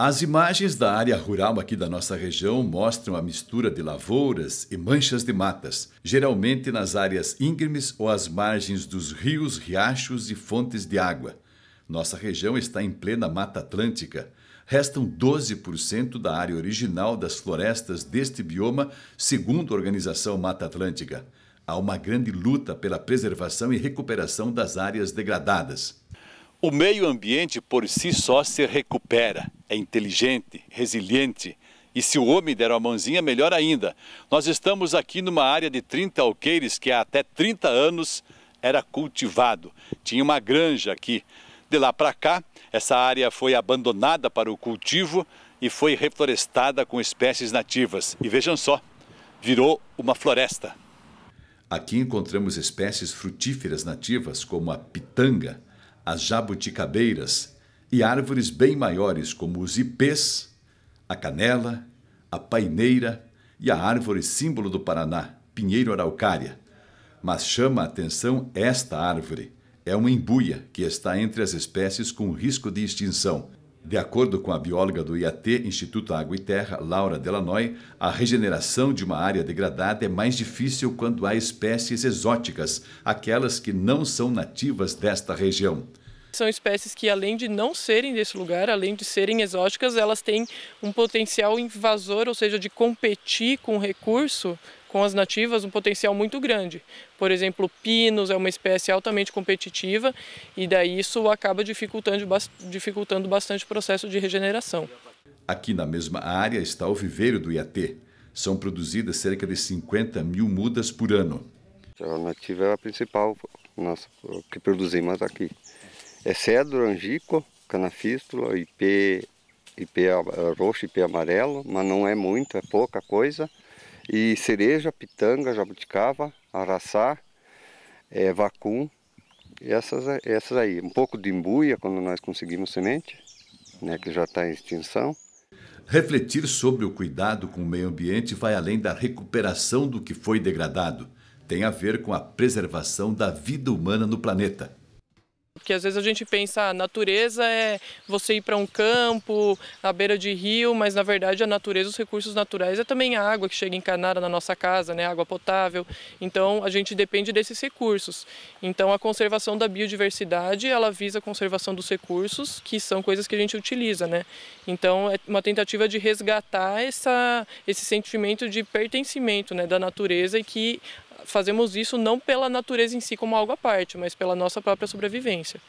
As imagens da área rural aqui da nossa região mostram a mistura de lavouras e manchas de matas, geralmente nas áreas íngremes ou às margens dos rios, riachos e fontes de água. Nossa região está em plena Mata Atlântica. Restam 12% da área original das florestas deste bioma, segundo a organização Mata Atlântica. Há uma grande luta pela preservação e recuperação das áreas degradadas. O meio ambiente por si só se recupera é inteligente, resiliente. E se o homem der uma mãozinha, melhor ainda. Nós estamos aqui numa área de 30 alqueires que há até 30 anos era cultivado. Tinha uma granja aqui. De lá para cá, essa área foi abandonada para o cultivo e foi reflorestada com espécies nativas. E vejam só, virou uma floresta. Aqui encontramos espécies frutíferas nativas como a pitanga, as jabuticabeiras e árvores bem maiores, como os ipês, a canela, a paineira e a árvore símbolo do Paraná, pinheiro araucária. Mas chama a atenção esta árvore. É uma embuia que está entre as espécies com risco de extinção. De acordo com a bióloga do IAT, Instituto Água e Terra, Laura Delanoy, a regeneração de uma área degradada é mais difícil quando há espécies exóticas, aquelas que não são nativas desta região. São espécies que, além de não serem desse lugar, além de serem exóticas, elas têm um potencial invasor, ou seja, de competir com o recurso com as nativas um potencial muito grande. Por exemplo, pinos é uma espécie altamente competitiva e daí isso acaba dificultando, dificultando bastante o processo de regeneração. Aqui na mesma área está o viveiro do Iatê. São produzidas cerca de 50 mil mudas por ano. Então, a nativa é a principal nossa, que produzimos aqui é cedro, angico, canafístula, IP, IP roxo, IP amarelo, mas não é muito, é pouca coisa. E cereja, pitanga, jabuticaba, araçá, é, vacum, essas, essas aí. Um pouco de embuia, quando nós conseguimos semente, né, que já está em extinção. Refletir sobre o cuidado com o meio ambiente vai além da recuperação do que foi degradado. Tem a ver com a preservação da vida humana no planeta. Porque às vezes a gente pensa, a natureza é você ir para um campo, à beira de rio, mas na verdade a natureza, os recursos naturais é também a água que chega encanada na nossa casa, né? Água potável. Então a gente depende desses recursos. Então a conservação da biodiversidade, ela visa a conservação dos recursos, que são coisas que a gente utiliza, né? Então é uma tentativa de resgatar essa, esse sentimento de pertencimento, né, da natureza e que fazemos isso não pela natureza em si como algo à parte, mas pela nossa própria sobrevivência.